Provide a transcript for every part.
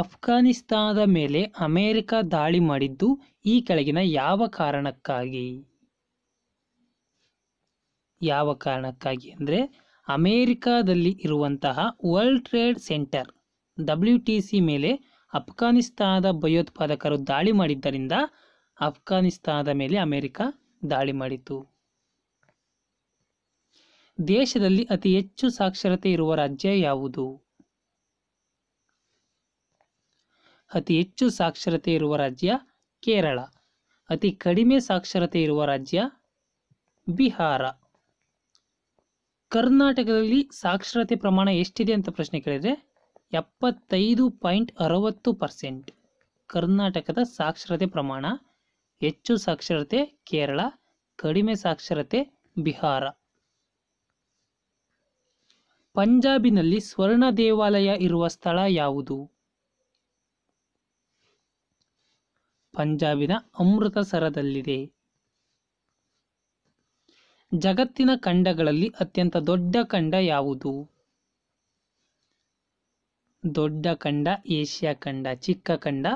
ಅಫ್ಘಾನಿಸ್ತಾನದ ಮೇಲೆ ಅಮೆರಿಕ ದಾಳಿ ಮಾಡಿದ್ದು ಈ ಕೆಳಗಿನ ಯಾವ ಕಾರಣಕ್ಕಾಗಿ ಯಾವ ಕಾರಣಕ್ಕಾಗಿ ಅಂದರೆ ಅಮೇರಿಕಾದಲ್ಲಿ ಇರುವಂತಹ World Trade Center W T C ಮೇಲೆ ಅಫ್ಘಾನಿಸ್ತಾನದ ಭಯೋತ್ಪಾದಕರು ದಾಳಿ ಮಾಡಿದ್ದರಿಂದ ಅಫ್ಘಾನಿಸ್ತಾನದ ಮೇಲೆ ಅಮೆರಿಕ ದಾಳಿ ಮಾಡಿತು ದೇಶದಲ್ಲಿ ಅತಿ ಹೆಚ್ಚು ಸಾಕ್ಷರತೆ ಇರುವ ರಾಜ್ಯ ಯಾವುದು ಅತಿ ಹೆಚ್ಚು ಸಾಕ್ಷರತೆ ಇರುವ ರಾಜ್ಯ ಕೇರಳ ಅತಿ ಕಡಿಮೆ ಸಾಕ್ಷರತೆ ಇರುವ ರಾಜ್ಯ ಬಿಹಾರ ಕರ್ನಾಟಕದಲ್ಲಿ ಸಾಕ್ಷರತೆ ಪ್ರಮಾಣ ಎಷ್ಟಿದೆ ಅಂತ ಪ್ರಶ್ನೆ ಕೇಳಿದರೆ ಎಪ್ಪತ್ತೈದು ಪಾಯಿಂಟ್ ಅರವತ್ತು ಪರ್ಸೆಂಟ್ ಕರ್ನಾಟಕದ ಸಾಕ್ಷರತೆ ಪ್ರಮಾಣ ಹೆಚ್ಚು ಸಾಕ್ಷರತೆ ಕೇರಳ ಕಡಿಮೆ ಸಾಕ್ಷರತೆ ಬಿಹಾರ ಪಂಜಾಬಿನಲ್ಲಿ ಸ್ವರ್ಣ ದೇವಾಲಯ ಇರುವ ಸ್ಥಳ ಯಾವುದು ಪಂಜಾಬಿನ ಅಮೃತಸರದಲ್ಲಿದೆ ಜಗತ್ತಿನ ಖಂಡಗಳಲ್ಲಿ ಅತ್ಯಂತ ದೊಡ್ಡ ಖಂಡ ಯಾವುದು ದೊಡ್ಡ ಖಂಡ ಏಷ್ಯಾ ಖಂಡ ಚಿಕ್ಕ ಖಂಡ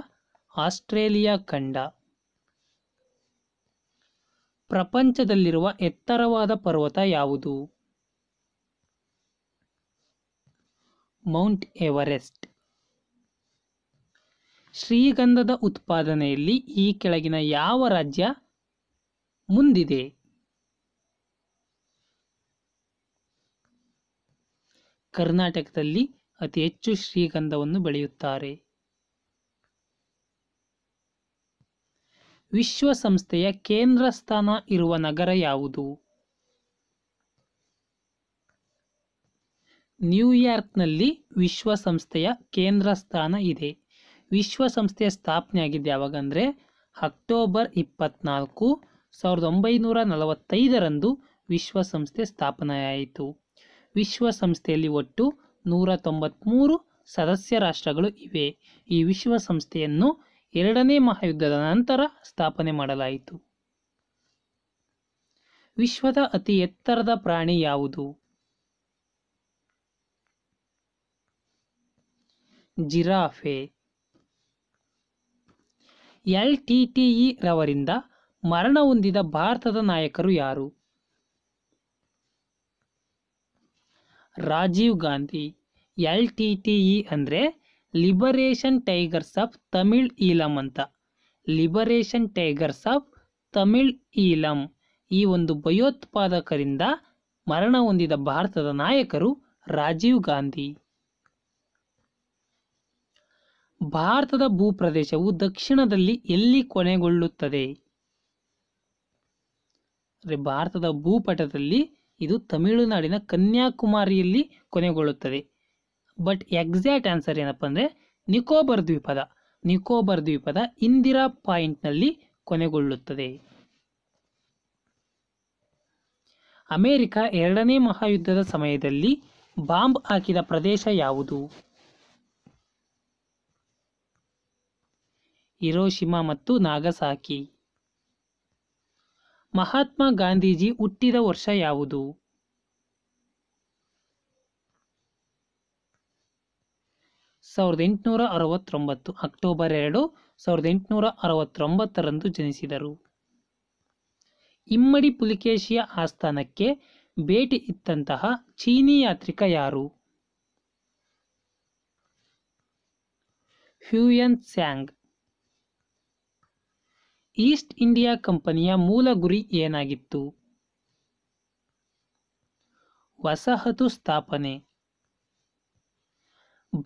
ಆಸ್ಟ್ರೇಲಿಯಾ ಖಂಡ ಪ್ರಪಂಚದಲ್ಲಿರುವ ಎತ್ತರವಾದ ಪರ್ವತ ಯಾವುದು ಮೌಂಟ್ ಎವರೆಸ್ಟ್ ಶ್ರೀಗಂಧದ ಉತ್ಪಾದನೆಯಲ್ಲಿ ಈ ಕೆಳಗಿನ ಯಾವ ರಾಜ್ಯ ಮುಂದಿದೆ ಕರ್ನಾಟಕದಲ್ಲಿ ಅತಿ ಹೆಚ್ಚು ಶ್ರೀಗಂಧವನ್ನು ಬೆಳೆಯುತ್ತಾರೆ ವಿಶ್ವಸಂಸ್ಥೆಯ ಕೇಂದ್ರ ಸ್ಥಾನ ಇರುವ ನಗರ ಯಾವುದು ನ್ಯೂಯಾರ್ಕ್ನಲ್ಲಿ ವಿಶ್ವಸಂಸ್ಥೆಯ ಕೇಂದ್ರ ಸ್ಥಾನ ಇದೆ ವಿಶ್ವಸಂಸ್ಥೆಯ ಸ್ಥಾಪನೆ ಆಗಿದ್ದು ಯಾವಾಗ ಅಂದರೆ ಅಕ್ಟೋಬರ್ ಇಪ್ಪತ್ನಾಲ್ಕು ಸಾವಿರದ ಒಂಬೈನೂರ ನಲವತ್ತೈದರಂದು ವಿಶ್ವಸಂಸ್ಥೆ ಸ್ಥಾಪನೆಯಾಯಿತು ವಿಶ್ವಸಂಸ್ಥೆಯಲ್ಲಿ ಒಟ್ಟು ನೂರ ತೊಂಬತ್ತ್ಮೂರು ಸದಸ್ಯ ರಾಷ್ಟ್ರಗಳು ಇವೆ ಈ ವಿಶ್ವಸಂಸ್ಥೆಯನ್ನು ಎರಡನೇ ಮಹಾಯುದ್ಧದ ನಂತರ ಸ್ಥಾಪನೆ ಮಾಡಲಾಯಿತು ವಿಶ್ವದ ಅತಿ ಎತ್ತರದ ಪ್ರಾಣಿ ಯಾವುದು giraffe L T T E ರವರಿಂದ ಮರಣ ಹೊಂದಿದ ಭಾರತದ ನಾಯಕರು ಯಾರು Rajiv Gandhi L T T E ಅಂದರೆ Liberation Tigers of Tamil Eelam ಅಂತ Liberation Tigers of Tamil Eelam ಈ ಒಂದು ಭಯೋತ್ಪಾದಕರಿಂದ ಮರಣ ಹೊಂದಿದ ಭಾರತದ ನಾಯಕರು ರಾಜೀವ್ ಗಾಂಧಿ ಭಾರತದ ಭೂಪ್ರದೇಶವು ದಕ್ಷಿಣದಲ್ಲಿ ಎಲ್ಲಿ ಕೊನೆಗೊಳ್ಳುತ್ತದೆ ಭಾರತದ ಭೂಪಟದಲ್ಲಿ ಇದು ತಮಿಳುನಾಡಿನ ಕನ್ಯಾಕುಮಾರಿಯಲ್ಲಿ ಕೊನೆಗೊಳ್ಳುತ್ತದೆ ಬಟ್ ಎಕ್ಸಾಕ್ಟ್ ಆನ್ಸರ್ ಏನಪ್ಪ ಅಂದರೆ ನಿಕೋಬರ್ ದ್ವೀಪದ ನಿಕೋಬರ್ ದ್ವೀಪದ ಇಂದಿರಾ ಪಾಯಿಂಟ್ನಲ್ಲಿ ಕೊನೆಗೊಳ್ಳುತ್ತದೆ ಅಮೆರಿಕ ಎರಡನೇ ಮಹಾಯುದ್ಧದ ಸಮಯದಲ್ಲಿ ಬಾಂಬ್ ಹಾಕಿದ ಪ್ರದೇಶ ಯಾವುದು ಹಿರೋಶಿಮಾ ಮತ್ತು ನಾಗಸಾಕಿ ಮಹಾತ್ಮ ಗಾಂಧೀಜಿ ಹುಟ್ಟಿದ ವರ್ಷ ಯಾವುದು ಸಾವಿರದ ಎಂಟುನೂರ ಅರವತ್ತೊಂಬತ್ತು ಅಕ್ಟೋಬರ್ ಎರಡು ಸಾವಿರದ ಎಂಟುನೂರ ಅರವತ್ತೊಂಬತ್ತರಂದು ಜನಿಸಿದರು ಇಮ್ಮಡಿ ಪುಲಿಕೇಶಿಯ ಆಸ್ಥಾನಕ್ಕೆ ಭೇಟಿ ಇತ್ತಂತಹ ಚೀನಿ ಯಾತ್ರಿಕ ಯಾರು ಹ್ಯೂಯನ್ ಸ್ಯಾಂಗ್ ಈಸ್ಟ್ ಇಂಡಿಯಾ ಕಂಪನಿಯ ಮೂಲ ಗುರಿ ಏನಾಗಿತ್ತು ವಸಾಹತು ಸ್ಥಾಪನೆ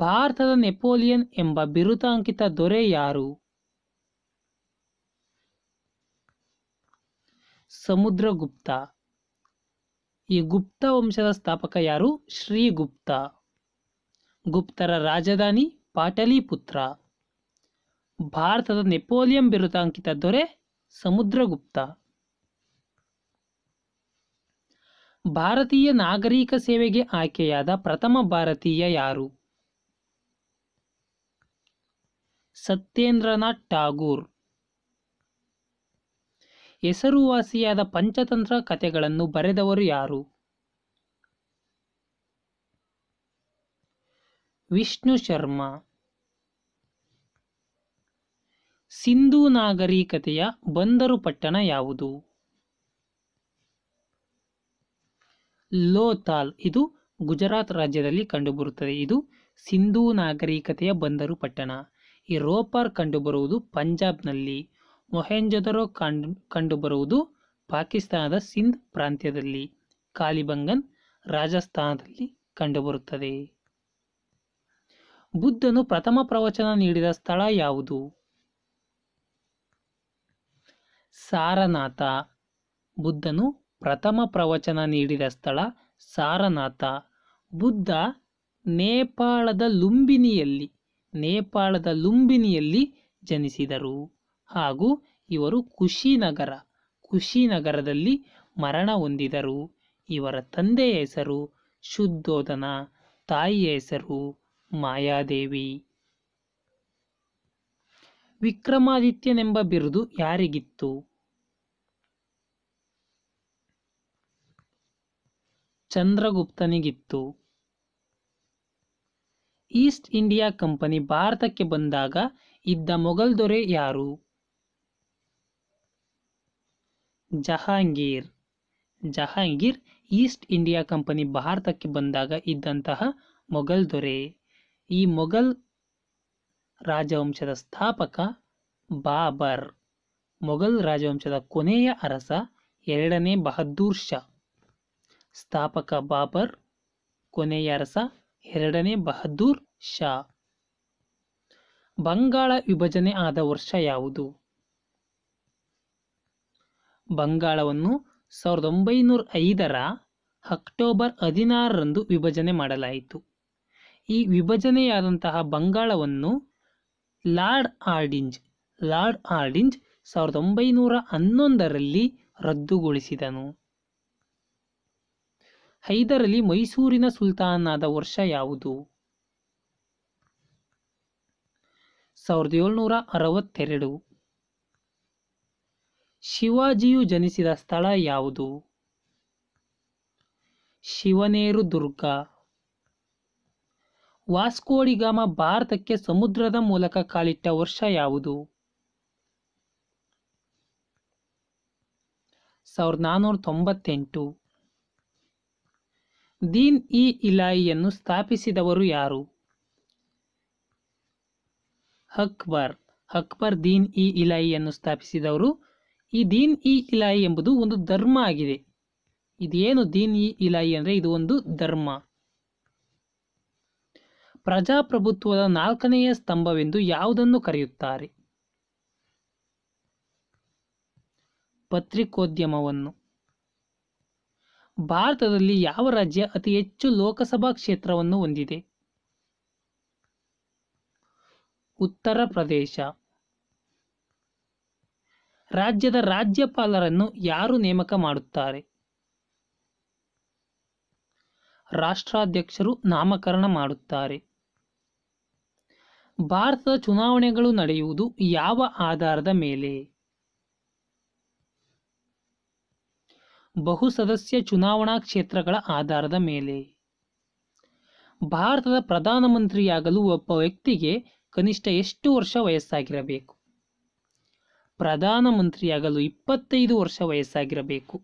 ಭಾರತದ ನೆಪೋಲಿಯನ್ ಎಂಬ ಬಿರುತಾಂಕಿತ ದೊರೆ ಯಾರು ಸಮುದ್ರಗುಪ್ತ ಈ ಗುಪ್ತ ವಂಶದ ಸ್ಥಾಪಕ ಯಾರು ಶ್ರೀಗುಪ್ತ ಗುಪ್ತರ ರಾಜಧಾನಿ ಪಾಟಲಿಪುತ್ರ ಭಾರತದ ನೆಪೋಲಿಯನ್ ಬಿರುತಾಂಕಿತ ದೊರೆ ಸಮುದ್ರಗುಪ್ತ ಭಾರತೀಯ ನಾಗರಿಕ ಸೇವೆಗೆ ಆಯ್ಕೆಯಾದ ಪ್ರಥಮ ಭಾರತೀಯ ಯಾರು ಸತ್ಯೇಂದ್ರನಾಥ್ ಟಾಗೂರ್ ಹೆಸರುವಾಸಿಯಾದ ಪಂಚತಂತ್ರ ಕಥೆಗಳನ್ನು ಬರೆದವರು ಯಾರು ವಿಷ್ಣು ಶರ್ಮಾ ಸಿಂಧೂ ನಾಗರಿಕತೆಯ ಬಂದರು ಪಟ್ಟಣ ಯಾವುದು ಲೋತಾಲ್ ಇದು ಗುಜರಾತ್ ರಾಜ್ಯದಲ್ಲಿ ಕಂಡುಬರುತ್ತದೆ ಇದು ಸಿಂಧೂ ನಾಗರಿಕತೆಯ ಬಂದರು ಪಟ್ಟಣ ಈ ರೋಪಾರ್ ಕಂಡುಬರುವುದು ಪಂಜಾಬ್ನಲ್ಲಿ ಮೊಹೆಂಜೊದರೋ ಕಂಡು ಕಂಡುಬರುವುದು ಪಾಕಿಸ್ತಾನದ ಸಿಂಧ್ ಪ್ರಾಂತ್ಯದಲ್ಲಿ ಕಾಲಿಬಂಗನ್ ರಾಜಸ್ಥಾನದಲ್ಲಿ ಕಂಡುಬರುತ್ತದೆ ಬುದ್ಧನು ಪ್ರಥಮ ಪ್ರವಚನ ನೀಡಿದ ಸ್ಥಳ ಯಾವುದು ಸಾರನಾಥ ಬುದ್ಧನು ಪ್ರಥಮ ಪ್ರವಚನ ನೀಡಿದ ಸ್ಥಳ ಸಾರನಾಥ ಬುದ್ಧ ನೇಪಾಳದ ಲುಂಬಿನಿಯಲ್ಲಿ ನೇಪಾಳದ ಲುಂಬಿನಿಯಲ್ಲಿ ಜನಿಸಿದರು ಹಾಗೂ ಇವರು ಖುಷಿನಗರ ಖುಷಿನಗರದಲ್ಲಿ ಮರಣ ಹೊಂದಿದರು ಇವರ ತಂದೆಯ ಹೆಸರು ಶುದ್ಧೋಧನ ತಾಯಿಯ ಹೆಸರು ಮಾಯಾದೇವಿ ವಿಕ್ರಮಾದಿತ್ಯನೆಂಬ ಬಿರುದು ಯಾರಿಗಿತ್ತು ಚಂದ್ರಗುಪ್ತನಿಗಿತ್ತು ಈಸ್ಟ್ ಇಂಡಿಯಾ ಕಂಪನಿ ಭಾರತಕ್ಕೆ ಬಂದಾಗ ಇದ್ದ ಮೊಘಲ್ ದೊರೆ ಯಾರು Jahangir Jahangir East India Company ಭಾರತಕ್ಕೆ ಬಂದಾಗ ಇದ್ದಂತಹ ಮೊಘಲ್ ದೊರೆ ಈ ಮೊಘಲ್ ರಾಜವಂಶದ ಸ್ಥಾಪಕ ಬಾಬರ್ ಮೊಘಲ್ ರಾಜವಂಶದ ಕೊನೆಯ ಅರಸ ಎರಡನೇ ಬಹದ್ದೂರ್ ಶಾ ಸ್ಥಾಪಕ ಬಾಬರ್ ಕೊನೆಯ ಅರಸ ಎರಡನೇ ಬಹದ್ದೂರ್ ಶಾ ಬಂಗಾಳ ವಿಭಜನೆ ಆದ ವರ್ಷ ಯಾವುದು ಬಂಗಾಳವನ್ನು ಸಾವಿರದ ಒಂಬೈನೂರ ಐದರ ಅಕ್ಟೋಬರ್ ಹದಿನಾರರಂದು ವಿಭಜನೆ ಮಾಡಲಾಯಿತು ಈ ವಿಭಜನೆಯಾದಂತಹ ಬಂಗಾಳವನ್ನು ಲಾರ್ಡ್ ಆರ್ಡಿಂಜ್ ಲಾರ್ಡ್ ಆರ್ಡಿಂಜ್ ಸಾವಿರದ ಒಂಬೈನೂರ ಹನ್ನೊಂದರಲ್ಲಿ ರದ್ದುಗೊಳಿಸಿದನು ಐದರಲ್ಲಿ ಮೈಸೂರಿನ ಸುಲ್ತಾನಾದ ವರ್ಷ ಯಾವುದು ಸಾವಿರದ ಏಳ್ನೂರ ಅರವತ್ತೆರಡು ಶಿವಾಜಿಯು ಜನಿಸಿದ ಸ್ಥಳ ಯಾವುದು ಶಿವನೇರು ದುರ್ಗ ವಾಸ್ಕೋಡಿಗಾಮ ಭಾರತಕ್ಕೆ ಸಮುದ್ರದ ಮೂಲಕ ಕಾಲಿಟ್ಟ ವರ್ಷ ಯಾವುದು ಸಾವಿರದ ನಾನ್ನೂರ ತೊಂಬತ್ತೆಂಟು ದೀನ್ ಇ ಇಲಾಯಿಯನ್ನು ಸ್ಥಾಪಿಸಿದವರು ಯಾರು ಅಕ್ಬರ್ ಅಕ್ಬರ್ ದೀನ್ ಇ ಇಲಾಯಿಯನ್ನು ಸ್ಥಾಪಿಸಿದವರು ಈ ದೀನ್ ಇ ಇಲಾಯಿ ಎಂಬುದು ಒಂದು ಧರ್ಮ ಆಗಿದೆ ಇದೇನು ದೀನ್ ಇ ಇಲಾಯಿ ಅಂದರೆ ಇದು ಒಂದು ಧರ್ಮ ಪ್ರಜಾಪ್ರಭುತ್ವದ ನಾಲ್ಕನೆಯ ಸ್ತಂಭವೆಂದು ಯಾವುದನ್ನು ಕರೆಯುತ್ತಾರೆ ಪತ್ರಿಕೋದ್ಯಮವನ್ನು ಭಾರತದಲ್ಲಿ ಯಾವ ರಾಜ್ಯ ಅತಿ ಹೆಚ್ಚು ಲೋಕಸಭಾ ಕ್ಷೇತ್ರವನ್ನು ಹೊಂದಿದೆ ಉತ್ತರ ಪ್ರದೇಶ ರಾಜ್ಯದ ರಾಜ್ಯಪಾಲರನ್ನು ಯಾರು ನೇಮಕ ಮಾಡುತ್ತಾರೆ ರಾಷ್ಟ್ರಾಧ್ಯಕ್ಷರು ನಾಮಕರಣ ಮಾಡುತ್ತಾರೆ ಭಾರತದ ಚುನಾವಣೆಗಳು ನಡೆಯುವುದು ಯಾವ ಆಧಾರದ ಮೇಲೆ ಬಹುಸದಸ್ಯ ಚುನಾವಣಾ ಕ್ಷೇತ್ರಗಳ ಆಧಾರದ ಮೇಲೆ ಭಾರತದ ಪ್ರಧಾನಮಂತ್ರಿಯಾಗಲು ಒಬ್ಬ ವ್ಯಕ್ತಿಗೆ ಕನಿಷ್ಠ ಎಷ್ಟು ವರ್ಷ ವಯಸ್ಸಾಗಿರಬೇಕು ಪ್ರಧಾನಮಂತ್ರಿಯಾಗಲು ಇಪ್ಪತ್ತೈದು ವರ್ಷ ವಯಸ್ಸಾಗಿರಬೇಕು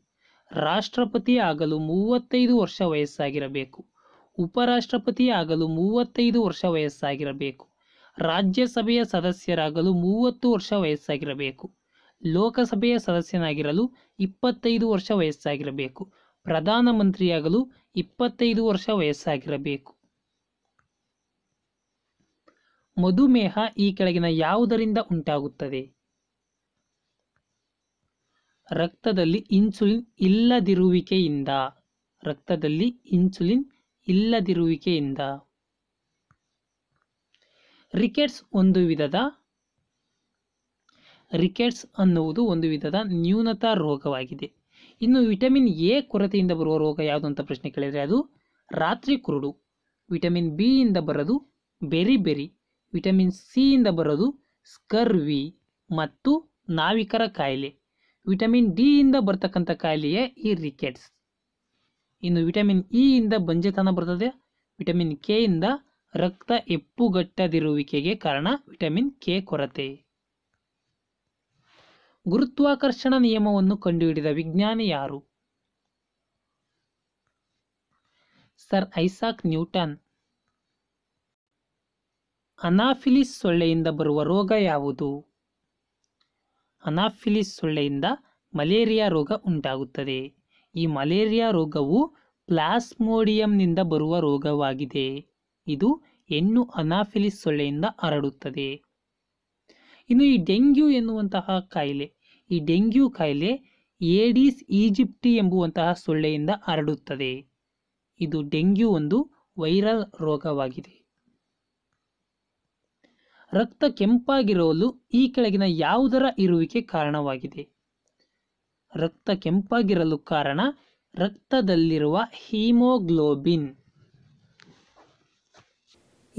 ರಾಷ್ಟ್ರಪತಿ ಆಗಲು ಮೂವತ್ತೈದು ವರ್ಷ ವಯಸ್ಸಾಗಿರಬೇಕು ಉಪರಾಷ್ಟ್ರಪತಿ ಆಗಲು ಮೂವತ್ತೈದು ವರ್ಷ ವಯಸ್ಸಾಗಿರಬೇಕು ರಾಜ್ಯಸಭೆಯ ಸದಸ್ಯರಾಗಲು ಮೂವತ್ತು ವರ್ಷ ವಯಸ್ಸಾಗಿರಬೇಕು ಲೋಕಸಭೆಯ ಸದಸ್ಯನಾಗಿರಲು ಇಪ್ಪತ್ತೈದು ವರ್ಷ ವಯಸ್ಸಾಗಿರಬೇಕು ಪ್ರಧಾನಮಂತ್ರಿಯಾಗಲು ಇಪ್ಪತ್ತೈದು ವರ್ಷ ವಯಸ್ಸಾಗಿರಬೇಕು ಮಧುಮೇಹ ಈ ಕೆಳಗಿನ ಯಾವುದರಿಂದ ಉಂಟಾಗುತ್ತದೆ ರಕ್ತದಲ್ಲಿ ಇನ್ಸುಲಿನ್ ಇಲ್ಲದಿರುವಿಕೆಯಿಂದ ರಕ್ತದಲ್ಲಿ ಇನ್ಸುಲಿನ್ ಇಲ್ಲದಿರುವಿಕೆಯಿಂದ ರಿಕೆಟ್ಸ್ ಒಂದು ವಿಧದ ರಿಕೆಟ್ಸ್ ಅನ್ನುವುದು ಒಂದು ವಿಧದ ನ್ಯೂನತಾ ರೋಗವಾಗಿದೆ ಇನ್ನು ವಿಟಮಿನ್ ಎ ಕೊರತೆಯಿಂದ ಬರುವ ರೋಗ ಯಾವುದು ಅಂತ ಪ್ರಶ್ನೆ ಕೇಳಿದರೆ ಅದು ರಾತ್ರಿ ಕುರುಡು ವಿಟಮಿನ್ ಬಿ ಇಂದ ಬರೋದು ಬೆರಿ ಬೆರಿ ವಿಟಮಿನ್ ಇಂದ ಬರೋದು ಸ್ಕರ್ವಿ ಮತ್ತು ನಾವಿಕರ ಕಾಯಿಲೆ ವಿಟಮಿನ್ ಡಿ ಇಂದ ಬರ್ತಕ್ಕಂಥ ಕಾಯಿಲೆಯೇ ಈ ರಿಕೆಟ್ಸ್ ಇನ್ನು ವಿಟಮಿನ್ ಇ ಇಂದ ಬಂಜೆತನ ಬರ್ತದೆ ವಿಟಮಿನ್ ಕೆ ಇಂದ ರಕ್ತ ಎಪ್ಪುಗಟ್ಟದಿರುವಿಕೆಗೆ ಕಾರಣ ವಿಟಮಿನ್ ಕೆ ಕೊರತೆ ಗುರುತ್ವಾಕರ್ಷಣ ನಿಯಮವನ್ನು ಕಂಡುಹಿಡಿದ ವಿಜ್ಞಾನಿ ಯಾರು ಸರ್ ಐಸಾಕ್ ನ್ಯೂಟನ್ ಅನಾಫಿಲಿಸ್ ಸೊಳ್ಳೆಯಿಂದ ಬರುವ ರೋಗ ಯಾವುದು ಅನಾಫಿಲಿಸ್ ಸೊಳ್ಳೆಯಿಂದ ಮಲೇರಿಯಾ ರೋಗ ಉಂಟಾಗುತ್ತದೆ ಈ ಮಲೇರಿಯಾ ರೋಗವು ಪ್ಲಾಸ್ಮೋಡಿಯಂನಿಂದ ಬರುವ ರೋಗವಾಗಿದೆ ಇದು ಹೆಣ್ಣು ಅನಾಫಿಲಿಸ್ ಸೊಳ್ಳೆಯಿಂದ ಹರಡುತ್ತದೆ ಇನ್ನು ಈ ಡೆಂಗ್ಯೂ ಎನ್ನುವಂತಹ ಕಾಯಿಲೆ ಈ ಡೆಂಗ್ಯೂ ಕಾಯಿಲೆ ಏಡೀಸ್ ಈಜಿಪ್ಟಿ ಎಂಬುವಂತಹ ಸೊಳ್ಳೆಯಿಂದ ಹರಡುತ್ತದೆ ಇದು ಡೆಂಗ್ಯೂ ಒಂದು ವೈರಲ್ ರೋಗವಾಗಿದೆ ರಕ್ತ ಕೆಂಪಾಗಿರಲು ಈ ಕೆಳಗಿನ ಯಾವುದರ ಇರುವಿಕೆ ಕಾರಣವಾಗಿದೆ ರಕ್ತ ಕೆಂಪಾಗಿರಲು ಕಾರಣ ರಕ್ತದಲ್ಲಿರುವ ಹೀಮೋಗ್ಲೋಬಿನ್